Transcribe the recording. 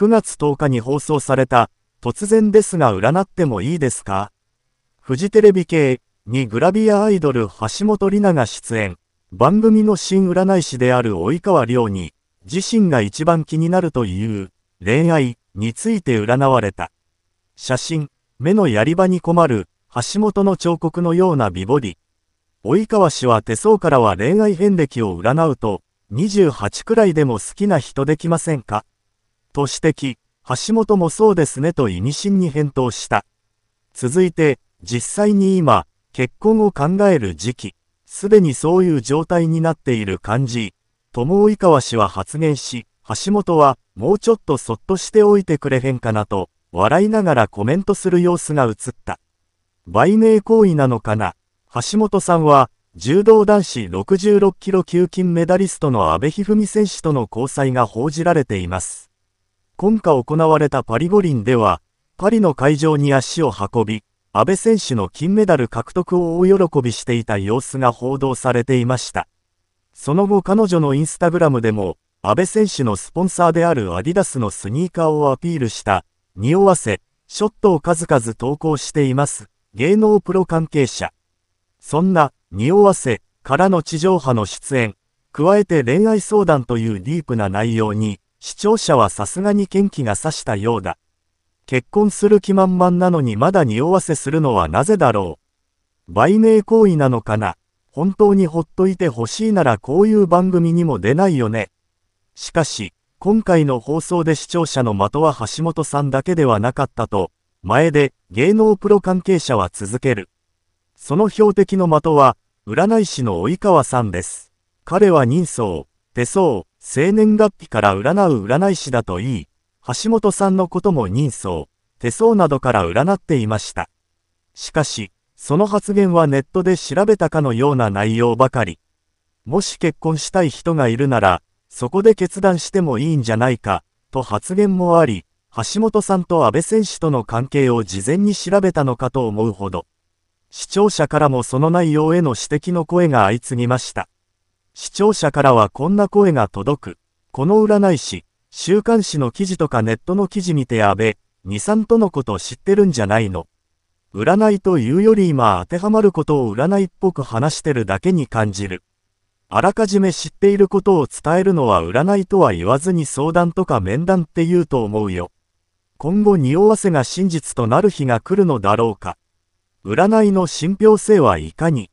9月10日に放送された、突然ですが占ってもいいですかフジテレビ系にグラビアアイドル橋本里奈が出演。番組の新占い師である及川亮に、自身が一番気になるという恋愛について占われた。写真、目のやり場に困る橋本の彫刻のような美ボディ。及川氏は手相からは恋愛遍歴を占うと、28くらいでも好きな人できませんかと指摘、橋本もそうですねと意味深に返答した。続いて、実際に今、結婚を考える時期、すでにそういう状態になっている感じ、友井川氏は発言し、橋本は、もうちょっとそっとしておいてくれへんかなと、笑いながらコメントする様子が映った。売名行為なのかな橋本さんは、柔道男子66キロ級金メダリストの阿部一二三選手との交際が報じられています。今夏行われたパリ五輪では、パリの会場に足を運び、安倍選手の金メダル獲得を大喜びしていた様子が報道されていました。その後彼女のインスタグラムでも、安倍選手のスポンサーであるアディダスのスニーカーをアピールした、匂わせ、ショットを数々投稿しています。芸能プロ関係者。そんな、匂わせ、からの地上波の出演、加えて恋愛相談というディープな内容に、視聴者はさすがに元気がさしたようだ。結婚する気満々なのにまだ匂わせするのはなぜだろう。売名行為なのかな。本当にほっといてほしいならこういう番組にも出ないよね。しかし、今回の放送で視聴者の的は橋本さんだけではなかったと、前で芸能プロ関係者は続ける。その標的の的は、占い師の及川さんです。彼は人相、手相、生年月日から占う占い師だといい、橋本さんのことも人相、手相などから占っていました。しかし、その発言はネットで調べたかのような内容ばかり。もし結婚したい人がいるなら、そこで決断してもいいんじゃないか、と発言もあり、橋本さんと安倍選手との関係を事前に調べたのかと思うほど、視聴者からもその内容への指摘の声が相次ぎました。視聴者からはこんな声が届く。この占い師、週刊誌の記事とかネットの記事見てやべ、二三とのこと知ってるんじゃないの。占いというより今当てはまることを占いっぽく話してるだけに感じる。あらかじめ知っていることを伝えるのは占いとは言わずに相談とか面談って言うと思うよ。今後匂わせが真実となる日が来るのだろうか。占いの信憑性はいかに。